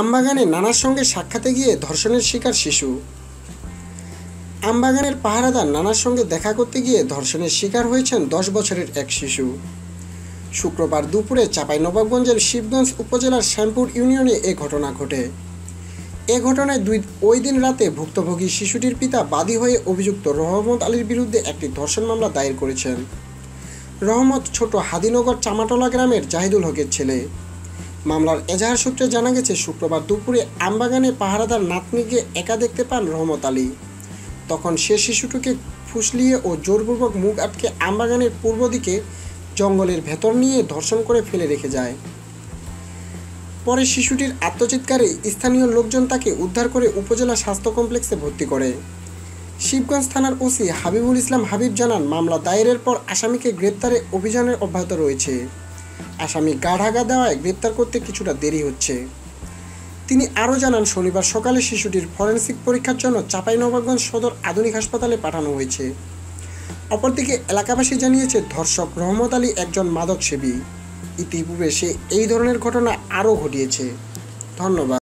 আমবাগানে নানার সঙ্গে সাক্ষাতে গিয়ে ধর্ষণের শিকার শিশু আমবাগানের পাহারাদার নানার সঙ্গে দেখা করতে গিয়ে ধর্ষণের শিকার হয়েছেন দশ বছরের এক শিশু শুক্রবার দুপুরে চাঁপাইনবাবগঞ্জের শিবগঞ্জ উপজেলার শ্যামপুর ইউনিয়নে এ ঘটনা ঘটে এ ঘটনায় দুই ওই দিন রাতে ভুক্তভোগী শিশুটির পিতা বাদী হয়ে অভিযুক্ত রহমত আলীর বিরুদ্ধে একটি ধর্ষণ মামলা দায়ের করেছেন রহমত ছোট হাদিনগর চামাটলা গ্রামের জাহিদুল হকের ছেলে মামলার এজাহার সূত্রে জানা গেছে শুক্রবার দুপুরে আমবাগানে পাহারাদার নাতনিকে একা দেখতে পান রহমত আলী তখন সে শিশুটিকে ফুসলিয়ে ও জোরপূর্বক মুখ আটকে আমবাগানের পূর্ব দিকে জঙ্গলের ভেতর নিয়ে ধর্ষণ করে ফেলে রেখে যায় পরে শিশুটির আত্মচিৎকারে স্থানীয় লোকজন তাকে উদ্ধার করে উপজেলা স্বাস্থ্য কমপ্লেক্সে ভর্তি করে শিবগঞ্জ থানার ওসি হাবিবুল ইসলাম হাবিব জানান মামলা দায়েরের পর আসামিকে গ্রেপ্তারে অভিযানের অব্যাহত রয়েছে আসামি গা ঢাকা দেওয়ায় গ্রেপ্তার করতে কিছুটা দেরি হচ্ছে তিনি আরও জানান শনিবার সকালে শিশুটির ফরেন্সিক পরীক্ষার জন্য চাঁপাইনবাবগঞ্জ সদর আধুনিক হাসপাতালে পাঠানো হয়েছে অপরদিকে এলাকাবাসী জানিয়েছে ধর্ষক রহমত আলী একজন মাদকসেবী ইতিপূর্বে সে এই ধরনের ঘটনা আরও ঘটিয়েছে ধন্যবাদ